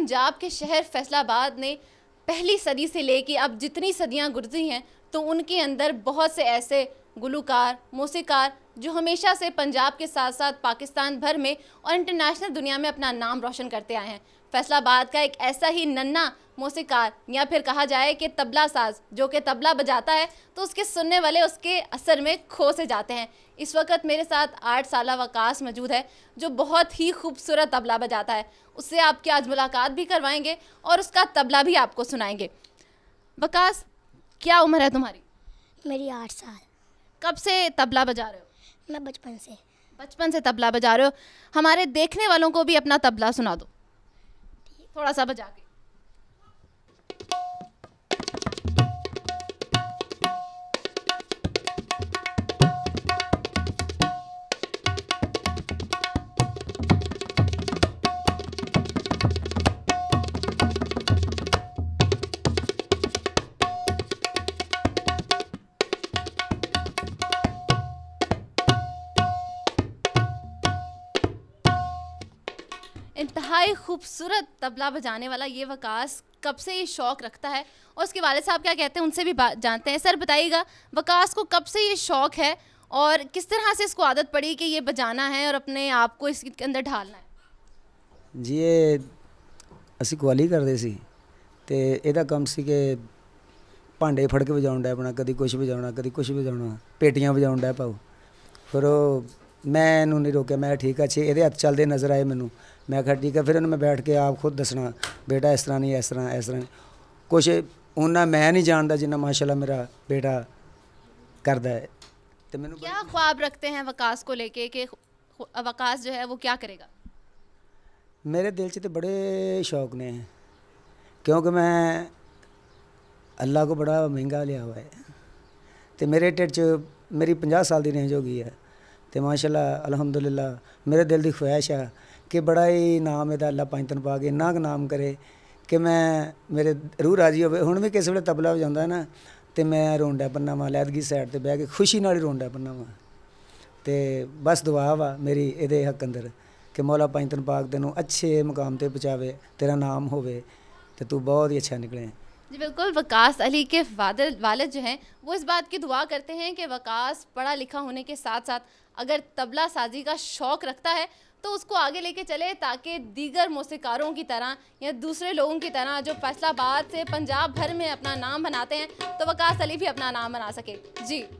पंजाब के शहर फैसलाबाद ने पहली सदी से लेके अब जितनी सदियां गुजरी हैं तो उनके अंदर बहुत से ऐसे गुलूकार मौसीकार जो हमेशा से पंजाब के साथ साथ पाकिस्तान भर में और इंटरनेशनल दुनिया में अपना नाम रोशन करते आए हैं फैसलाबाद का एक ऐसा ही नन्ना मौसीकार या फिर कहा जाए कि तबला साज जो कि तबला बजाता है तो उसके सुनने वाले उसके असर में खो से जाते हैं इस वक्त मेरे साथ आठ साल वकास मौजूद है जो बहुत ही खूबसूरत तबला बजाता है उससे आपकी आज मुलाकात भी करवाएंगे और उसका तबला भी आपको सुनाएंगे वकास क्या उम्र है तुम्हारी मेरी आठ साल कब से तबला बजा रहे हो मैं बचपन से बचपन से तबला बजा रहे हो हमारे देखने वालों को भी अपना तबला सुना दो थोड़ा सा बजा के इंतहाई खूबसूरत तबला बजाने वाला ये वकास कब से ये शौक़ रखता है और उसके वाले साहब क्या कहते हैं उनसे भी बात जानते हैं सर बताइएगा वकास को कब से ये शौक़ है और किस तरह से इसको आदत पड़ी कि ये बजाना है और अपने आप को इसके अंदर ढालना है जी ये ਅਸੀਂ ਕੁਆਲੀ करते ਸੀ ਤੇ ਇਹਦਾ ਕੰਮ ਸੀ ਕਿ ਭਾਂਡੇ ਫੜ बजा ਵਜਾਉਣ ਦਾ ਆਪਣਾ ਕਦੀ ਕੁਝ ਵਜਾਉਣਾ ਕਦੀ ਕੁਝ ਵਜਾਉਣਾ ਪੇਟੀਆਂ ਵਜਾਉਣ मैं ਪਾਉ ਫਿਰ ਉਹ ਮੈਂ ਇਹਨੂੰ ਨਹੀਂ ਰੋਕਿਆ ਮੈਂ ਠੀਕ ਆ ਛੇ ਇਹਦੇ ਹੱਥ मैं कहा ठीक है फिर उन्हें मैं बैठ के आप खुद दसना बेटा इस तरह नहीं इस तरह इस तरह ਕੁਛ ਉਹਨਾਂ ਮੈਂ ਨਹੀਂ ਜਾਣਦਾ ਜਿੰਨਾ ਮਾਸ਼ਾਅੱਲਾ ਮੇਰਾ ਬੇਟਾ ਕਰਦਾ ਹੈ ਤੇ मैं क्या ख्वाब रखते हैं ਵਕਾਸ को लेके ਕੇ वकास जो है वो क्या करेगा मेरे दिल से तो बड़े शौक ने क्योंकि मैं अल्लाह को बड़ा महंगा लिया हुआ है तो मेरे ढिड च मेरी पंजाह साल की रेंज हो गई है तो माशाल्लाह अल्हम्दुलिल्लाह मेरे दिल की ख्वाहिश है ਕਿ ਬੜਾ ਹੀ ਨਾਮ ਇਹਦਾ ਅੱਲਾ ਪੰਜ ਤਨ ਪਾ ਕੇ ਇੰਨਾ ਕੁ ਨਾਮ ਕਰੇ ਕਿ ਮੈਂ ਮੇਰੇ ਰੂਹ ਰਾਜੀ ਹੋਵੇ ਹੁਣ ਵੀ ਕਿਸੇ ਵੇਲੇ ਤਬਲਾ ਵਜਾਉਂਦਾ ਨਾ ਤੇ ਮੈਂ ਰੋਂਡਾ ਪੰਨਾ ਵਾਂ ਲੈਦਗੀ ਸਾਈਡ ਤੇ ਬਹਿ ਕੇ ਖੁਸ਼ੀ ਨਾਲ ਹੀ ਰੋਂਡਾ ਪੰਨਾ ਵਾਂ ਤੇ ਬਸ ਦੁਆ ਵਾ ਮੇਰੀ ਇਹਦੇ ਹੱਕ ਅੰਦਰ ਕਿ ਮੌਲਾ ਪੰਜ ਤਨ ਪਾਕ ਤੈਨੂੰ ਅੱਛੇ ਮਕਾਮ ਤੇ ਪਹੁੰਚਾਵੇ ਤੇਰਾ ਨਾਮ ਹੋਵੇ ਤੇ तू बहुत ही अच्छा निकले जी बिल्कुल वकास अली के वादल वालद जो हैं वो इस बात की दुआ करते हैं कि वकास पढ़ा लिखा होने के साथ साथ अगर तबला साजी का शौक़ रखता है तो उसको आगे लेके चले ताकि दीगर मौसीकारों की तरह या दूसरे लोगों की तरह जो फैसलाबाद से पंजाब भर में अपना नाम बनाते हैं तो वकास अली भी अपना नाम बना सके जी